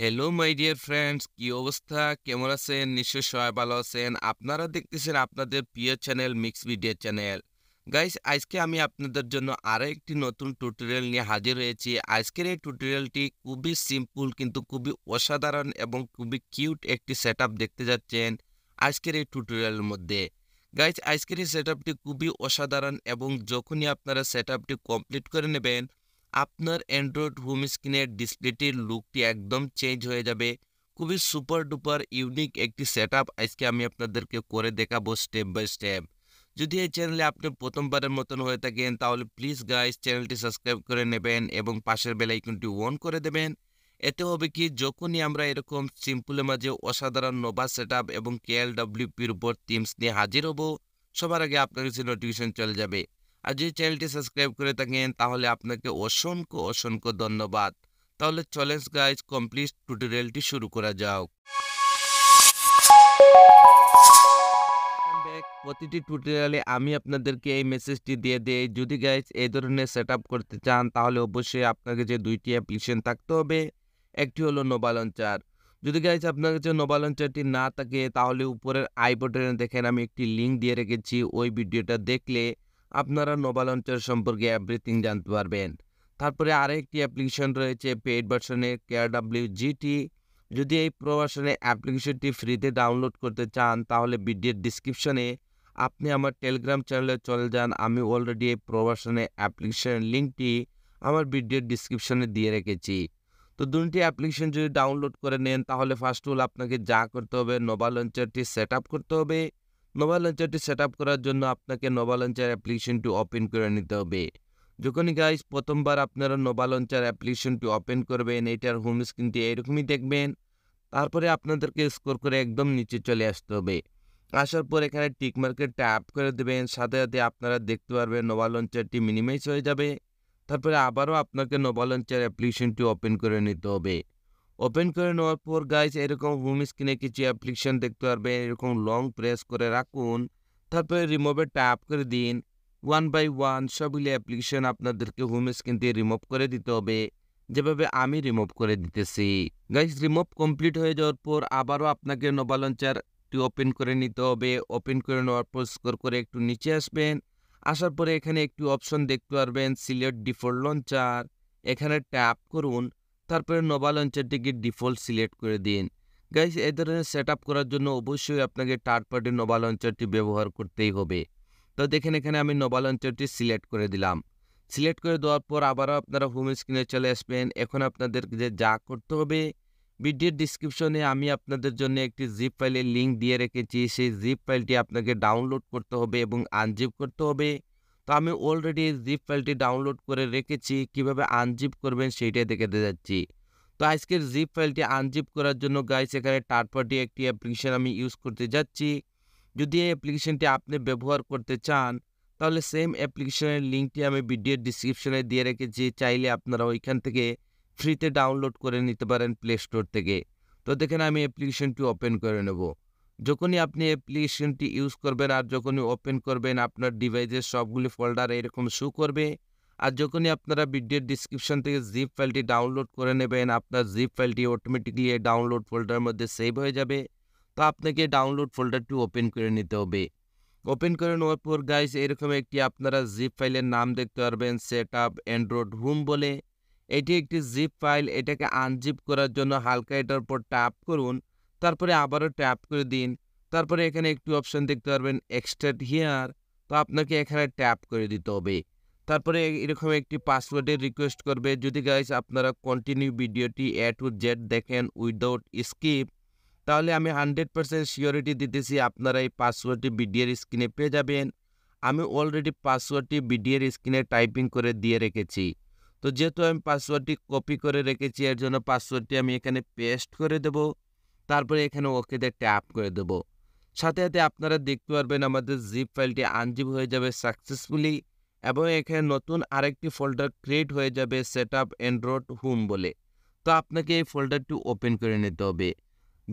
Hello my dear friends কি অবস্থা কেমন আছেন নিশ্চয় সবাই ভালো আছেন আপনারা দেখতেছেন আপনাদের প্রিয় channel mix media channel guys আজকে আমি আপনাদের জন্য আরও একটি নতুন টুটোরিয়াল নিয়ে হাজির হয়েছি আজকের এই টুটোরিয়ালটি খুবই সিম্পল কিন্তু খুবই অসাধারণ এবং খুবই কিউট একটি সেট দেখতে যাচ্ছেন আজকের এই টুটোরিয়ালের মধ্যে গাইস আজকের এই সেট খুবই অসাধারণ এবং যখনই আপনারা সেট কমপ্লিট করে নেবেন আপনার অ্যান্ড্রয়েড হোম স্ক্রিনের ডিসপ্লেটির লুকটি একদম চেঞ্জ হয়ে যাবে খুবই সুপার ডুপার ইউনিক একটি সেট আজকে আমি আপনাদেরকে করে দেখাবো স্টেপ বাই স্টেপ যদি এই চ্যানেলে আপনি প্রথমবারের মতন হয়ে থাকেন তাহলে প্লিজ গাইস চ্যানেলটি সাবস্ক্রাইব করে নেবেন এবং পাশের বেলাইকনটি আইকনটি অন করে দেবেন এতে হবে কি যখনই আমরা এরকম সিম্পলের মাঝে অসাধারণ নোভা সেট এবং কেএলডাব্লিউপির উপর টিমস নিয়ে হাজির হব সবার আগে আপনার কাছে নোটিফিকেশন চলে যাবে আর যদি চ্যানেলটি সাবস্ক্রাইব করে থাকেন তাহলে আপনাকে অসংখ্য অসংখ্য ধন্যবাদ তাহলে চলেন গাইজ কমপ্লিট টুটোরিয়ালটি শুরু করা যাওক প্রতিটি টুটোরিয়ালে আমি আপনাদেরকে এই মেসেজটি দিয়ে দিই যদি গাইজ এই ধরনের সেট করতে চান তাহলে অবশ্যই আপনাকে যে দুইটি অ্যাপ্লিকেশন থাকতে হবে একটি হলো নোবা লঞ্চার যদি গাইজ আপনার কাছে নোবা লঞ্চারটি না থাকে তাহলে উপরের আই বটনে দেখেন আমি একটি লিঙ্ক দিয়ে রেখেছি ওই ভিডিওটা দেখলে আপনারা নোভালন্টের সম্পর্কে এভরিথিং জানতে পারবেন তারপরে আরেকটি অ্যাপ্লিকেশন রয়েছে পেইড ভার্সনে কেআরডাব্লিউ জিটি যদি এই প্রভাসনে অ্যাপ্লিকেশনটি ফ্রিতে ডাউনলোড করতে চান তাহলে ভিডিওর ডিসক্রিপশনে আপনি আমার টেলিগ্রাম চ্যানেলে চলে যান আমি অলরেডি এই প্রভাসনে অ্যাপ্লিকেশনের লিঙ্কটি আমার ভিডিওর ডিসক্রিপশনে দিয়ে রেখেছি তো দুটি অ্যাপ্লিকেশন যদি ডাউনলোড করে নেন তাহলে ফার্স্ট অল আপনাকে যা করতে হবে নোভা লঞ্চারটি সেট করতে হবে নোভা লঞ্চারটি সেট করার জন্য আপনাকে নোভা লঞ্চার অ্যাপ্লিকেশনটি ওপেন করে নিতে হবে যখনই গাইজ প্রথমবার আপনারা নোভা লঞ্চার অ্যাপ্লিকেশনটি ওপেন করবেন এটার হোম স্ক্রিনটি এরকমই দেখবেন তারপরে আপনাদেরকে স্কোর করে একদম নিচে চলে আসতে হবে আসার পর এখানে টিক মার্কেট ট্যাপ করে দেবেন সাথে সাথে আপনারা দেখতে পারবেন নোভা লঞ্চারটি মিনিমাইজ হয়ে যাবে তারপরে আবারও আপনাকে নোভা লঞ্চার অ্যাপ্লিকেশনটি ওপেন করে নিতে হবে ওপেন করে নেওয়ার পর গাইস এরকম হোম স্ক্রিনে কিছু অ্যাপ্লিকেশন দেখতে পারবে এরকম লং প্রেস করে রাখুন তারপরে রিমুভে ট্যাপ করে দিন ওয়ান বাই ওয়ান সবগুলি অ্যাপ্লিকেশন আপনাদেরকে হোম স্ক্রিন দিয়ে রিমুভ করে দিতে হবে যেভাবে আমি রিমুভ করে দিতেছি গাইস রিমুভ কমপ্লিট হয়ে যাওয়ার পর আবারও আপনাকে নোভা লঞ্চারটি ওপেন করে নিতে হবে ওপেন করে নেওয়ার পর স্কোর করে একটু নিচে আসবেন আসার পরে এখানে একটি অপশন দেখতে পারবেন সিলেক্ট ডিফল্ট লঞ্চার এখানে ট্যাপ করুন তারপরে নোভা লঞ্চের গিয়ে ডিফল্ট সিলেক্ট করে দিন গাইস এই ধরনের সেট করার জন্য অবশ্যই আপনাকে টার্ড পার্টি নোভা লঞ্চারটি ব্যবহার করতেই হবে তো দেখেন এখানে আমি নোভা লঞ্চারটি সিলেক্ট করে দিলাম সিলেক্ট করে দেওয়ার পর আবারও আপনারা হোম স্ক্রিনে চলে আসবেন এখন আপনাদের যে যা করতে হবে ভিডিওর ডিসক্রিপশনে আমি আপনাদের জন্য একটি জিপ ফাইলের লিঙ্ক দিয়ে রেখেছি সেই জিপ ফাইলটি আপনাকে ডাউনলোড করতে হবে এবং আনজিপ করতে হবে তো আমি অলরেডি জিপ ফাইলটি ডাউনলোড করে রেখেছি কিভাবে আনজিপ করবেন সেইটাই দেখাতে যাচ্ছি তো আজকের জিপ ফাইলটি আনজিপ করার জন্য গাইস এখানে টার্ড পার্টি একটি অ্যাপ্লিকেশান আমি ইউজ করতে যাচ্ছি যদি এই অ্যাপ্লিকেশানটি আপনি ব্যবহার করতে চান তাহলে সেম অ্যাপ্লিকেশনের লিঙ্কটি আমি ভিডিওর ডিসক্রিপশনে দিয়ে রেখেছি চাইলে আপনারা ওইখান থেকে ফ্রিতে ডাউনলোড করে নিতে পারেন প্লে স্টোর থেকে তো দেখেন আমি অ্যাপ্লিকেশনটি ওপেন করে নেব যখনই আপনি অ্যাপ্লিকেশনটি ইউজ করবেন আর যখনই ওপেন করবেন আপনার ডিভাইসের সবগুলি ফোল্ডার এরকম শো করবে আর যখনই আপনারা ভিডিওর ডিসক্রিপশন থেকে জিপ ফাইলটি ডাউনলোড করে নেবেন আপনার জিপ ফাইলটি অটোমেটিকলি এই ডাউনলোড ফোল্ডার মধ্যে সেভ হয়ে যাবে তো আপনাকে ডাউনলোড ফোল্ডারটি ওপেন করে নিতে হবে ওপেন করে নেওয়ার পর গাইস এরকম একটি আপনারা জিপ ফাইলের নাম দেখতে পারবেন সেট আপ অ্যান্ড্রয়েড হুম বলে এটি একটি জিপ ফাইল এটাকে আনজিপ করার জন্য হালকা এটার উপর টাপ করুন তারপরে আবারও ট্যাপ করে দিন তারপরে এখানে একটু অপশান দেখতে পারবেন এক্সট্রাট হিয়ার তো আপনাকে এখানে ট্যাপ করে দিতে হবে তারপরে এরকম একটি পাসওয়ার্ডের রিকোয়েস্ট করবে যদি গাইজ আপনারা কন্টিনিউ ভিডিওটি এ টু জেড দেখেন উইদাউট স্কিপ তাহলে আমি হান্ড্রেড পারসেন্ট সিওরিটি দিতেছি আপনারা এই পাসওয়ার্ডটি বিডিএর স্ক্রিনে পেয়ে যাবেন আমি অলরেডি পাসওয়ার্ডটি বিডিএর স্ক্রিনে টাইপিং করে দিয়ে রেখেছি তো যেহেতু আমি পাসওয়ার্ডটি কপি করে রেখেছি এর জন্য পাসওয়ার্ডটি আমি এখানে পেস্ট করে দেবো তারপরে এখানে ওকেতে ট্যাপ করে দেব সাথে সাথে আপনারা দেখতে পারবেন আমাদের জিপ ফাইলটি আনজিপ হয়ে যাবে সাকসেসফুলি এবং এখানে নতুন আরেকটি ফোল্ডার ক্রিয়েট হয়ে যাবে সেট আপ অ্যান্ড্রয়েড হুম বলে তো আপনাকে এই ফোল্ডারটি ওপেন করে নিতে হবে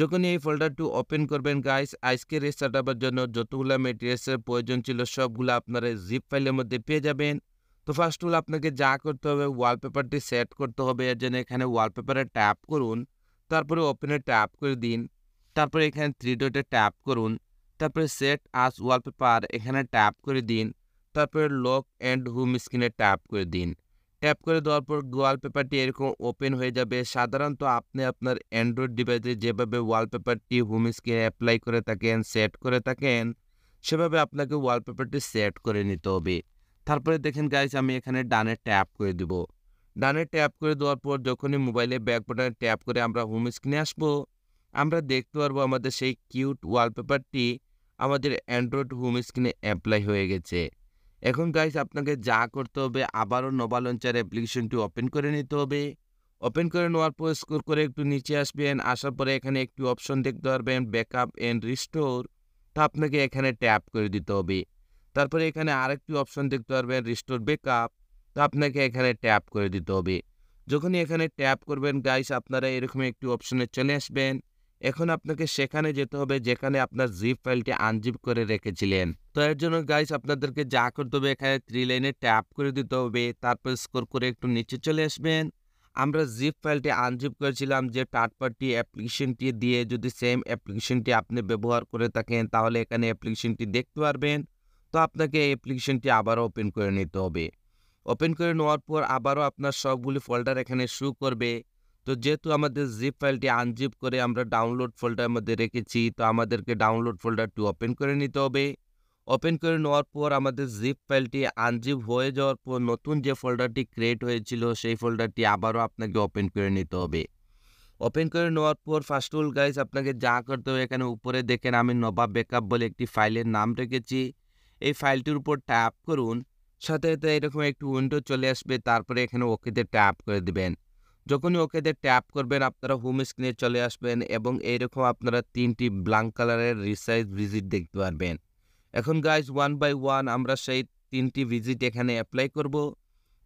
যখন এই ফোল্ডারটি ওপেন করবেন গাইস আজকের এই সেট জন্য যতগুলো মেটেরিয়ালসের প্রয়োজন ছিল সবগুলো আপনারা জিপ ফাইলের মধ্যে পেয়ে যাবেন তো ফার্স্ট অল আপনাকে যা করতে হবে ওয়ালপেপারটি সেট করতে হবে এর জন্য এখানে ওয়ালপেপারে ট্যাপ করুন তারপরে ওপেনে ট্যাপ করে দিন তারপরে এখানে থ্রি ডটে ট্যাপ করুন তারপরে সেট আস ওয়ালপেপার এখানে ট্যাপ করে দিন তারপরে লক অ্যান্ড হোম স্ক্রিনে ট্যাপ করে দিন ট্যাপ করে দেওয়ার পর ওয়ালপেপারটি এরকম ওপেন হয়ে যাবে সাধারণত আপনি আপনার অ্যান্ড্রয়েড ডিভাইসে যেভাবে ওয়ালপেপারটি হোম স্ক্রিনে অ্যাপ্লাই করে থাকেন সেট করে থাকেন সেভাবে আপনাকে ওয়ালপেপারটি সেট করে নিতে হবে তারপরে দেখেন গাইজ আমি এখানে ডানে ট্যাপ করে দেবো ডানে ট্যাপ করে দেওয়ার পর যখনই মোবাইলে ব্যাক বাটনে ট্যাপ করে আমরা হোম স্ক্রিনে আসব আমরা দেখতে পারবো আমাদের সেই কিউট ওয়ালপেপারটি আমাদের অ্যান্ড্রয়েড হোম স্ক্রিনে অ্যাপ্লাই হয়ে গেছে এখন গাইস আপনাকে যা করতে হবে আবারও নোবা লঞ্চার অ্যাপ্লিকেশনটি ওপেন করে নিতে হবে ওপেন করে নেওয়ার পর স্কোর করে একটু নিচে আসবেন আসার পরে এখানে একটি অপশন দেখতে পারবেন আপ অ্যান্ড রিস্টোর তা আপনাকে এখানে ট্যাপ করে দিতে হবে তারপরে এখানে আরেকটি অপশন দেখতে পারবেন রিস্টোর আপ তো আপনাকে এখানে ট্যাপ করে দিতে হবে যখনই এখানে ট্যাপ করবেন গাইস আপনারা এরকম একটি অপশনে চলে আসবেন এখন আপনাকে সেখানে যেতে হবে যেখানে আপনার জিপ ফাইলটি আনজিপ করে রেখেছিলেন তো এর জন্য গাইস আপনাদেরকে যা করতে হবে এখানে থ্রি লাইনে ট্যাপ করে দিতে হবে তারপর স্কোর করে একটু নিচে চলে আসবেন আমরা জিপ ফাইলটি আনজিপ করেছিলাম যে থার্ড পার্টি অ্যাপ্লিকেশনটি দিয়ে যদি সেম অ্যাপ্লিকেশনটি আপনি ব্যবহার করে থাকেন তাহলে এখানে অ্যাপ্লিকেশনটি দেখতে পারবেন তো আপনাকে এই অ্যাপ্লিকেশনটি আবার ওপেন করে নিতে হবে ওপেন করে নেওয়ার পর আবারও আপনার সবগুলি ফোল্ডার এখানে শু করবে তো যেহেতু আমাদের জিপ ফাইলটি আনজিপ করে আমরা ডাউনলোড ফোল্ডারের মধ্যে রেখেছি তো আমাদেরকে ডাউনলোড ফোল্ডারটি ওপেন করে নিতে হবে ওপেন করে নেওয়ার পর আমাদের জিপ ফাইলটি আনজিপ হয়ে যাওয়ার পর নতুন যে ফোল্ডারটি ক্রিয়েট হয়েছিল সেই ফোল্ডারটি আবারও আপনাকে ওপেন করে নিতে হবে ওপেন করে নেওয়ার পর ফার্স্ট অল গাইজ আপনাকে যা করতে হবে এখানে উপরে দেখেন আমি নবাব ব্যাকআপ বলে একটি ফাইলের নাম রেখেছি এই ফাইলটির উপর ট্যাপ করুন সাথে সাথে এরকম একটু উইন্ডো চলে আসবে তারপরে এখানে ওকেতে ট্যাপ করে দিবেন যখনই ওকেদের ট্যাপ করবেন আপনারা হোম স্ক্রিনে চলে আসবেন এবং এইরকম আপনারা তিনটি ব্ল্যাঙ্ক কালারের রিসাইজ ভিজিট দেখতে পারবেন এখন গাইজ ওয়ান বাই ওয়ান আমরা সেই তিনটি ভিজিট এখানে অ্যাপ্লাই করব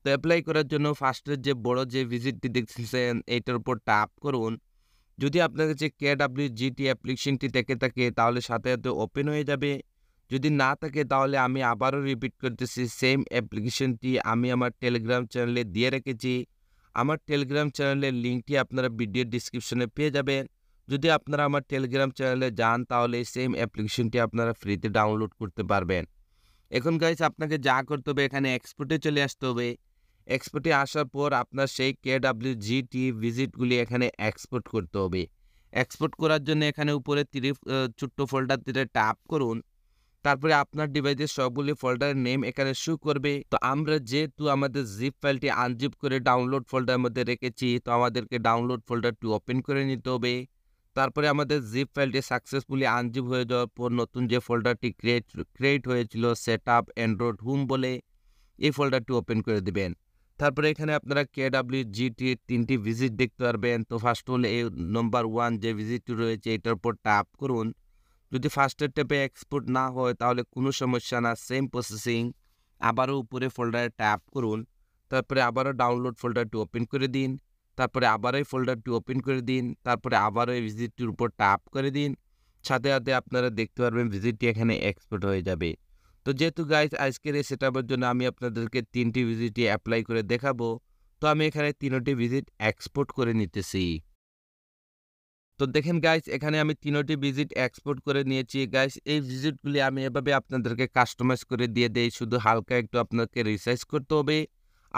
তো অ্যাপ্লাই করার জন্য ফার্স্টের যে বড় যে ভিজিটটি দেখতেছেন এইটার উপর ট্যাপ করুন যদি আপনার কাছে ডাব্লিউ জিটি অ্যাপ্লিকেশনটি থেকে থাকে তাহলে সাথে সাথে ওপেন হয়ে যাবে যদি না থাকে তাহলে আমি আবারও রিপিট করতেছি সেম অ্যাপ্লিকেশনটি আমি আমার টেলিগ্রাম চ্যানেলে দিয়ে রেখেছি আমার টেলিগ্রাম চ্যানেলের লিঙ্কটি আপনারা ভিডিও ডিসক্রিপশনে পেয়ে যাবেন যদি আপনারা আমার টেলিগ্রাম চ্যানেলে যান তাহলে সেম অ্যাপ্লিকেশনটি আপনারা ফ্রিতে ডাউনলোড করতে পারবেন এখন গাইজ আপনাকে যা করতে হবে এখানে এক্সপোর্টে চলে আসতে হবে এক্সপোর্টে আসার পর আপনার সেই কে ডাব্লিউ জিটি ভিজিটগুলি এখানে এক্সপোর্ট করতে হবে এক্সপোর্ট করার জন্য এখানে উপরে তীর ছোট্ট ফোল্ডার দিয়ে টাপ করুন তারপরে আপনার ডিভাইসের সবগুলি ফোল্ডারের নেম এখানে শো করবে তো আমরা যেহেতু আমাদের জিপ ফাইলটি আনজিপ করে ডাউনলোড ফোল্ডারের মধ্যে রেখেছি তো আমাদেরকে ডাউনলোড ফোল্ডারটি ওপেন করে নিতে হবে তারপরে আমাদের জিপ ফাইলটি সাকসেসফুলি আনজিপ হয়ে যাওয়ার পর নতুন যে ফোল্ডারটি ক্রিয়েট ক্রিয়েট হয়েছিল সেট আপ অ্যান্ড্রয়েড হুম বলে এই ফোল্ডারটি ওপেন করে দেবেন তারপরে এখানে আপনারা কে ডাব্লিউ জিটি তিনটি ভিজিট দেখতে পারবেন তো ফার্স্ট হল এই নম্বর ওয়ান যে ভিজিটটি রয়েছে এটার উপর টাপ করুন যদি ফার্স্টের ট্যাপে এক্সপোর্ট না হয় তাহলে কোনো সমস্যা না সেম প্রসেসিং আবারও উপরে ফোল্ডারে ট্যাপ করুন তারপরে আবারও ডাউনলোড ফোল্ডারটি ওপেন করে দিন তারপরে আবারও এই ফোল্ডারটি ওপেন করে দিন তারপরে আবারও এই ভিজিটটির উপর ট্যাপ করে দিন সাথে সাথে আপনারা দেখতে পারবেন ভিজিটটি এখানে এক্সপোর্ট হয়ে যাবে তো যেহেতু গাইজ আজকের এই সেট জন্য আমি আপনাদেরকে তিনটি ভিজিটটি অ্যাপ্লাই করে দেখাবো তো আমি এখানে তিনটি ভিজিট এক্সপোর্ট করে নিতেছি তো দেখেন গাইস এখানে আমি তিনোটি ভিজিট এক্সপোর্ট করে নিয়েছি গাইস এই ভিজিটগুলি আমি এভাবে আপনাদেরকে কাস্টমাইজ করে দিয়ে দেই শুধু হালকা একটু আপনাকে রিসাইজ করতে হবে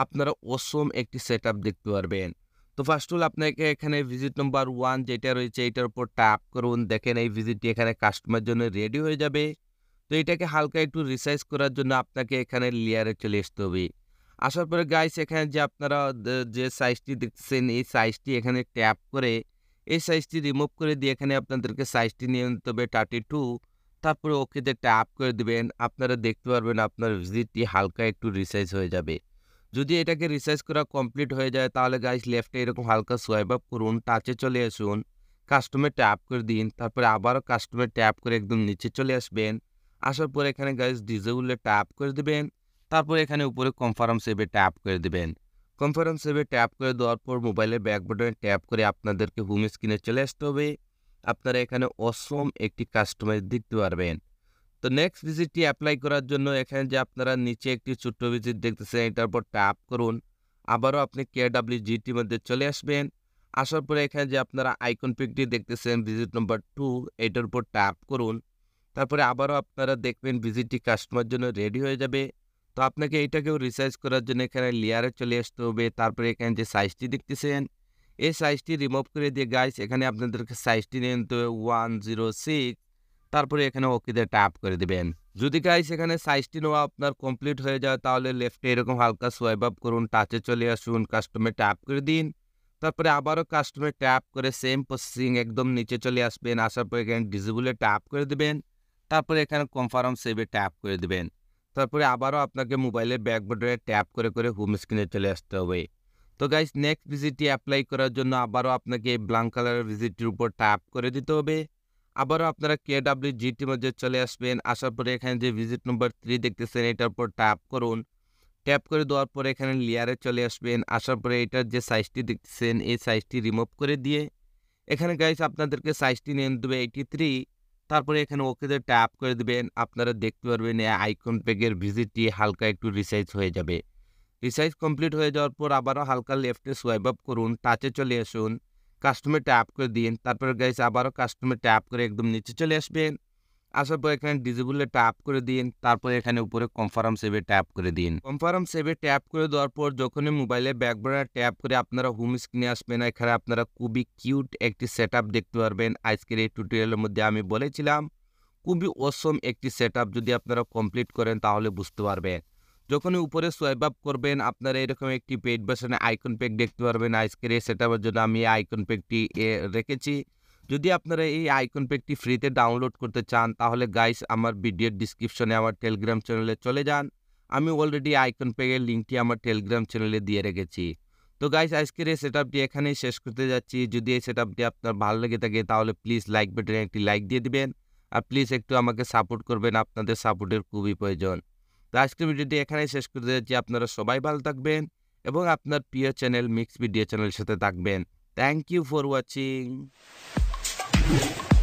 আপনারা অসম একটি সেট দেখতে পারবেন তো ফার্স্ট অল আপনাকে এখানে ভিজিট নম্বর ওয়ান যেটা রয়েছে এটার উপর ট্যাপ করুন দেখেন এই ভিজিটটি এখানে কাস্টমার জন্য রেডি হয়ে যাবে তো এটাকে হালকা একটু রিসাইজ করার জন্য আপনাকে এখানে লেয়ারে চলে আসতে হবে আসার পরে গাইস এখানে যে আপনারা যে সাইজটি দেখছেন এই সাইজটি এখানে ট্যাপ করে এই সাইজটি রিমুভ করে দিয়ে এখানে আপনাদেরকে সাইজটি নিয়ে নিতে হবে থার্টি টু তারপরে ওকেতে ট্যাপ করে দিবেন আপনারা দেখতে পারবেন আপনার ভিজিটটি হালকা একটু রিসাইজ হয়ে যাবে যদি এটাকে রিসাইজ করা কমপ্লিট হয়ে যায় তাহলে গাইস লেফটে এরকম হালকা সোয়াইপ আপ করুন টাচে চলে আসুন কাস্টমে ট্যাপ করে দিন তারপরে আবারও কাস্টমে ট্যাপ করে একদম নিচে চলে আসবেন আসার পর এখানে গাইস ডিজেবুলে ট্যাপ করে দেবেন তারপর এখানে উপরে কনফার্ম সেভে ট্যাপ করে দেবেন কনফারেন্স সেভে ট্যাপ করে দেওয়ার পর মোবাইলের ব্যাক বাটনে ট্যাপ করে আপনাদেরকে হোম স্ক্রিনে চলে আসতে হবে আপনারা এখানে অসম একটি কাস্টমাইজ দেখতে পারবেন তো নেক্সট ভিজিটটি অ্যাপ্লাই করার জন্য এখানে যে আপনারা নিচে একটি ছোট্ট ভিজিট দেখতেছেন এটার উপর ট্যাপ করুন আবারও আপনি কে ডাব্লিউ জিটি মধ্যে চলে আসবেন আসার পরে এখানে যে আপনারা আইকন পিকটি দেখতেছেন ভিজিট নম্বর টু এটার উপর ট্যাপ করুন তারপরে আবারও আপনারা দেখবেন ভিজিটটি কাস্টমার জন্য রেডি হয়ে যাবে তো আপনাকে এইটাকেও রিসাইজ করার জন্য এখানে লেয়ারে চলে আসতে হবে তারপরে এখানে যে সাইজটি দেখতেছেন এই সাইজটি রিমুভ করে দিয়ে গাইস এখানে আপনাদেরকে সাইজটি নিয়ে নিতে হবে ওয়ান জিরো সিক্স তারপরে এখানে ওকেতে ট্যাপ করে দেবেন যদি গাইস এখানে সাইজটি নেওয়া আপনার কমপ্লিট হয়ে যায় তাহলে লেফটে এরকম হালকা সোয়াইপ আপ করুন টাচে চলে আসুন কাস্টমে ট্যাপ করে দিন তারপরে আবারও কাস্টমে ট্যাপ করে সেম প্রসেসিং একদম নিচে চলে আসবেন আসার পর এখানে ডিজেবলে ট্যাপ করে দেবেন তারপরে এখানে কনফার্ম সেভে ট্যাপ করে দেবেন তারপরে আবারও আপনাকে মোবাইলের ব্যাকবোর্ডে ট্যাপ করে করে হোম স্ক্রিনে চলে আসতে হবে তো গাইস নেক্সট ভিজিটটি অ্যাপ্লাই করার জন্য আবারও আপনাকে ব্লাঙ্ক কালারের ভিজিটটির উপর ট্যাপ করে দিতে হবে আবারও আপনারা কে ডাব্লিউ জিটির মধ্যে চলে আসবেন আসার পরে এখানে যে ভিজিট নম্বর থ্রি দেখতেছেন এটার উপর ট্যাপ করুন ট্যাপ করে দেওয়ার পরে এখানে লেয়ারে চলে আসবেন আসার পরে এটার যে সাইজটি দেখতেছেন এই সাইজটি রিমুভ করে দিয়ে এখানে গাইস আপনাদেরকে সাইজটি নিয়ে দেবে এইটি থ্রি তারপরে এখানে ওকেদের ট্যাপ করে দিবেন আপনারা দেখতে পারবেন আইকন প্যাকের ভিজিটটি হালকা একটু রিসাইজ হয়ে যাবে রিসাইজ কমপ্লিট হয়ে যাওয়ার পর আবারও হালকা লেফটে সোয়াইপ আপ করুন টাচে চলে আসুন কাস্টমে ট্যাপ করে দিন তারপরে গাইস আবারও কাস্টমে ট্যাপ করে একদম নিচে চলে আসবেন আসার পর এখানে ডিজেবলে ট্যাপ করে দিন তারপর এখানে উপরে কনফার্ম সেভে ট্যাপ করে দিন কনফার্ম সেভে ট্যাপ করে দেওয়ার পর যখনই মোবাইলে ব্যাকবার্নার ট্যাপ করে আপনারা হোম স্ক্রিনে আসবেন এখানে আপনারা খুবই কিউট একটি সেট দেখতে পারবেন আজকের এই টুটোরিয়ালের মধ্যে আমি বলেছিলাম খুবই অসম একটি সেট যদি আপনারা কমপ্লিট করেন তাহলে বুঝতে পারবেন যখনই উপরে সোয়াইপ আপ করবেন আপনারা এরকম একটি পেড বসানে আইকন প্যাক দেখতে পারবেন আজকের এই সেট জন্য আমি আইকন প্যাকটি রেখেছি যদি আপনারা এই আইকন প্যাকটি ফ্রিতে ডাউনলোড করতে চান তাহলে গাইস আমার ভিডিওর ডিসক্রিপশনে আমার টেলিগ্রাম চ্যানেলে চলে যান আমি অলরেডি আইকন প্যাকের লিঙ্কটি আমার টেলিগ্রাম চ্যানেলে দিয়ে রেখেছি তো গাইস আজকের এই সেট আপটি এখানেই শেষ করতে যাচ্ছি যদি এই সেট আপটি আপনার ভালো লেগে থাকে তাহলে প্লিজ লাইক বেটনে একটি লাইক দিয়ে দিবেন আর প্লিজ একটু আমাকে সাপোর্ট করবেন আপনাদের সাপোর্টের খুবই প্রয়োজন তো আজকের ভিডিওটি এখানেই শেষ করতে যাচ্ছি আপনারা সবাই ভালো থাকবেন এবং আপনার প্রিয় চ্যানেল মিক্স ভিডিও চ্যানেলের সাথে থাকবেন thank you for watching Thank you.